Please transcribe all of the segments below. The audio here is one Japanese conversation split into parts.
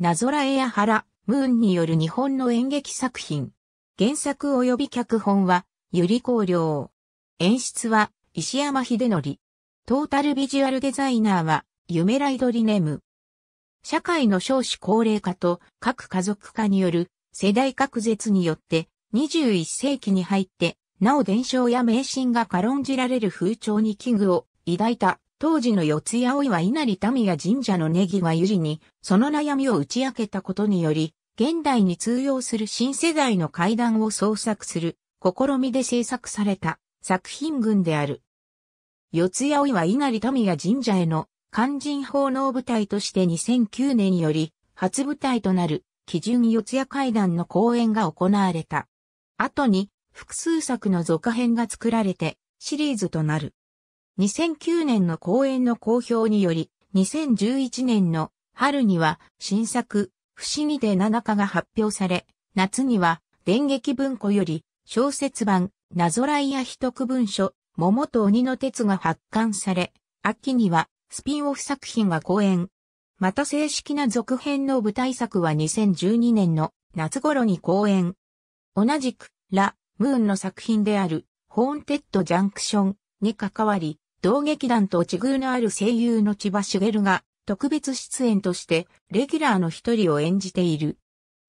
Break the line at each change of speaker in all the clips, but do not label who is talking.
なぞらえやラ、ムーンによる日本の演劇作品。原作及び脚本は、ゆり光良。演出は、石山秀則。トータルビジュアルデザイナーは、夢ライドリネム。社会の少子高齢化と核家族化による世代隔絶によって21世紀に入ってなお伝承や迷信が軽んじられる風潮に危惧を抱いた当時の四谷大は稲荷民や神社のネギはゆりに、その悩みを打ち明けたことにより、現代に通用する新世代の階段を創作する、試みで制作された作品群である。四谷大は稲荷民や神社への肝心奉納舞台として2009年より、初舞台となる、基準四谷階段の公演が行われた。後に、複数作の続編が作られて、シリーズとなる。2009年の公演の公表により、2011年の春には新作、不思議で七日が発表され、夏には電撃文庫より小説版、謎来や秘匿文書、桃と鬼の鉄が発刊され、秋にはスピンオフ作品が公演。また正式な続編の舞台作は2012年の夏頃に公演。同じく、ラ・ムーンの作品である、ホーンテッド・ジャンクションに関わり、同劇団と地遇のある声優の千葉茂が特別出演としてレギュラーの一人を演じている。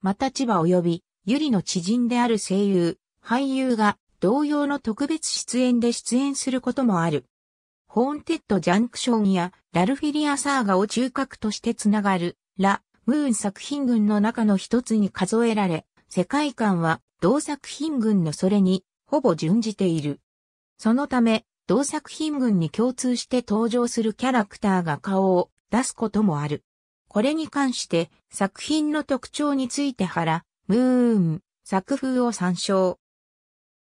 また千葉及びゆりの知人である声優、俳優が同様の特別出演で出演することもある。ホーンテッドジャンクションやラルフィリアサーガを中核としてつながるラ・ムーン作品群の中の一つに数えられ、世界観は同作品群のそれにほぼ準じている。そのため、同作品群に共通して登場するキャラクターが顔を出すこともある。これに関して作品の特徴について原、ムーン、作風を参照。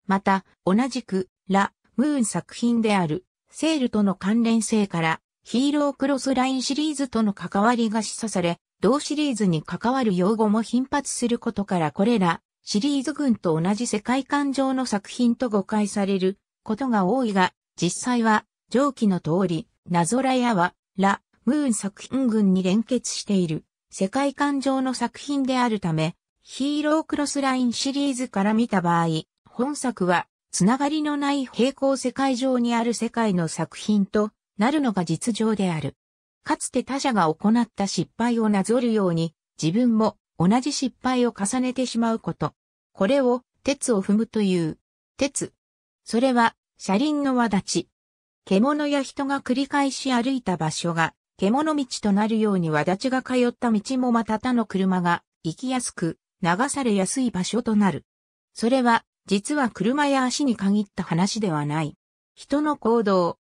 また、同じく、ラ・ムーン作品である、セールとの関連性から、ヒーロークロスラインシリーズとの関わりが示唆され、同シリーズに関わる用語も頻発することからこれら、シリーズ群と同じ世界観上の作品と誤解されることが多いが、実際は、上記の通り、ナゾラヤは、ラ・ムーン作品群に連結している、世界観上の作品であるため、ヒーロークロスラインシリーズから見た場合、本作は、つながりのない平行世界上にある世界の作品となるのが実情である。かつて他者が行った失敗をなぞるように、自分も同じ失敗を重ねてしまうこと。これを、鉄を踏むという。鉄。それは、車輪の輪立ち。獣や人が繰り返し歩いた場所が、獣道となるように輪立ちが通った道もまた他の車が、行きやすく、流されやすい場所となる。それは、実は車や足に限った話ではない。人の行動。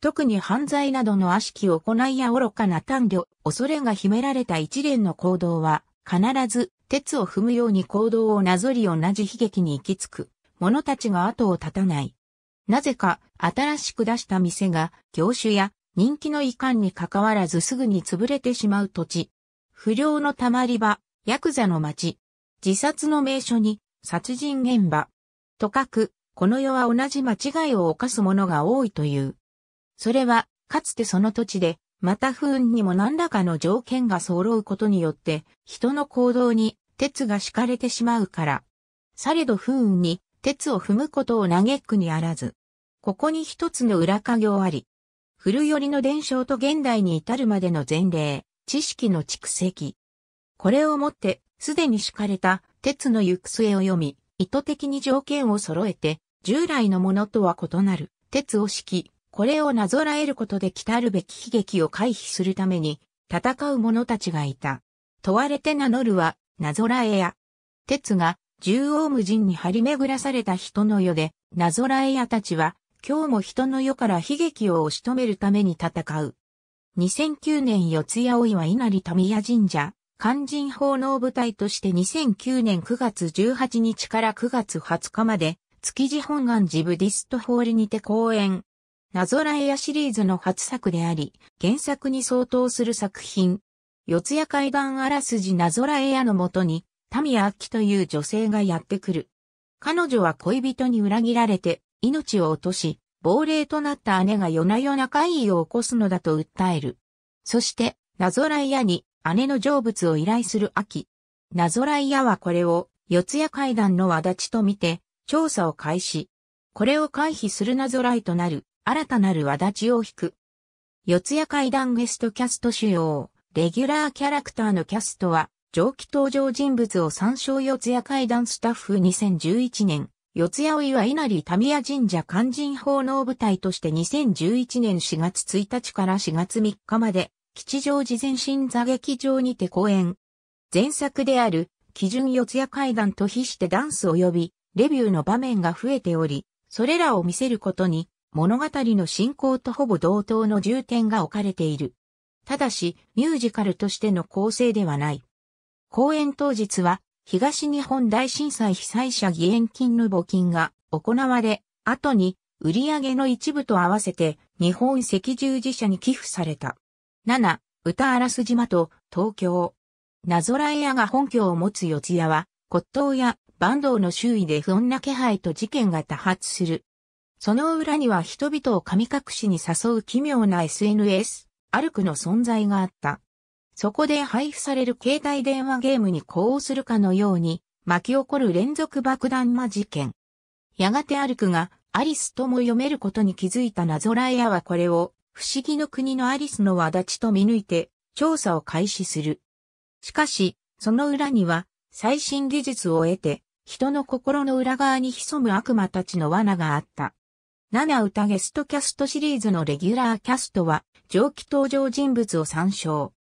特に犯罪などの悪しき行いや愚かな短慮、恐れが秘められた一連の行動は、必ず、鉄を踏むように行動をなぞり同じ悲劇に行き着く、者たちが後を絶たない。なぜか新しく出した店が業種や人気の遺憾に関わらずすぐに潰れてしまう土地。不良の溜まり場、ヤクザの町。自殺の名所に殺人現場。とかく、この世は同じ間違いを犯す者が多いという。それは、かつてその土地で、また不運にも何らかの条件が揃うことによって、人の行動に鉄が敷かれてしまうから。されど不運に鉄を踏むことを嘆くにあらず。ここに一つの裏影業あり。古寄りの伝承と現代に至るまでの前例、知識の蓄積。これをもって、すでに敷かれた鉄の行く末を読み、意図的に条件を揃えて、従来のものとは異なる鉄を敷き、これをなぞらえることで来たるべき悲劇を回避するために、戦う者たちがいた。問われて名乗るは、なぞらえや。鉄が、縦横無尽に張り巡らされた人の世で、なぞらえやたちは、今日も人の世から悲劇を押し止めるために戦う。2009年四谷大岩稲荷民谷神社、肝心奉納部隊として2009年9月18日から9月20日まで、築地本願寺ブディストホールにて公演。ナゾらえやシリーズの初作であり、原作に相当する作品。四谷階段あらすじなぞらえやのもとに、タミヤアキという女性がやってくる。彼女は恋人に裏切られて、命を落とし、亡霊となった姉が夜な夜な怪異を起こすのだと訴える。そして、ナゾライヤに姉の成仏を依頼する秋。ナゾライヤはこれを四谷階段のわ立ちと見て調査を開始。これを回避するナゾライとなる新たなるわ立ちを引く。四谷階段ゲストキャスト主要、レギュラーキャラクターのキャストは上記登場人物を参照四谷階段スタッフ2011年四谷追は稲荷民谷神社肝心奉納部隊として2011年4月1日から4月3日まで、吉祥寺前進座劇場にて公演。前作である、基準四谷階段と比してダンス及び、レビューの場面が増えており、それらを見せることに、物語の進行とほぼ同等の重点が置かれている。ただし、ミュージカルとしての構成ではない。公演当日は、東日本大震災被災者義援金の募金が行われ、後に売上の一部と合わせて日本赤十字社に寄付された。7、歌荒洲島と東京。なぞらえ屋が本拠を持つ四谷は、骨董や坂東の周囲で不穏な気配と事件が多発する。その裏には人々を神隠しに誘う奇妙な SNS、アルクの存在があった。そこで配布される携帯電話ゲームに呼応するかのように巻き起こる連続爆弾魔事件。やがてアルクがアリスとも読めることに気づいたナゾライアはこれを不思議の国のアリスの輪ちと見抜いて調査を開始する。しかし、その裏には最新技術を得て人の心の裏側に潜む悪魔たちの罠があった。7歌ゲストキャストシリーズのレギュラーキャストは上記登場人物を参照。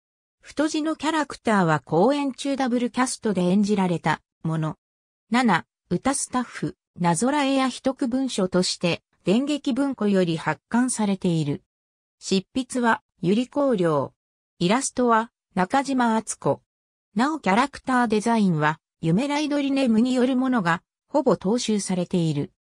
太字のキャラクターは公演中ダブルキャストで演じられたもの。7、歌スタッフ、なぞらえや秘匿文書として、電撃文庫より発刊されている。執筆は、ゆり光良。イラストは、中島敦子。なおキャラクターデザインは、夢ライドリネムによるものが、ほぼ踏襲されている。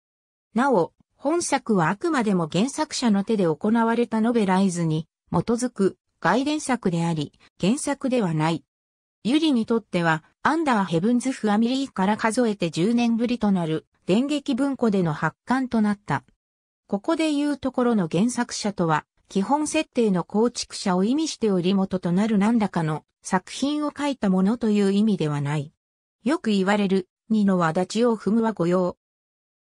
なお、本作はあくまでも原作者の手で行われたノベライズに、基づく外伝作であり、原作ではない。ユリにとっては、アンダーヘブンズ・ファミリーから数えて10年ぶりとなる、電撃文庫での発刊となった。ここで言うところの原作者とは、基本設定の構築者を意味しており元となる何らかの作品を書いたものという意味ではない。よく言われる、二の輪立ちを踏むは御用。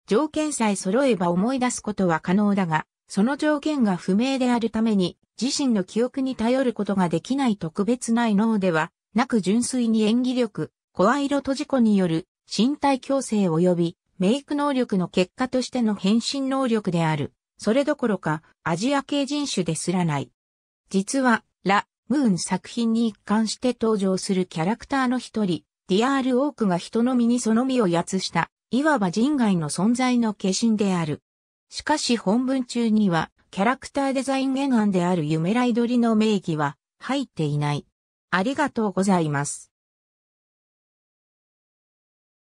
条件さえ揃えば思い出すことは可能だが、その条件が不明であるために、自身の記憶に頼ることができない特別な異脳では、なく純粋に演技力、声色と事故による身体矯正及びメイク能力の結果としての変身能力である。それどころかアジア系人種ですらない。実は、ラ・ムーン作品に一貫して登場するキャラクターの一人、ディアール・オークが人の身にその身をやつした、いわば人外の存在の化身である。しかし本文中には、キャラクターデザイン原案である夢ライドリの名義は入っていない。ありがとうございます。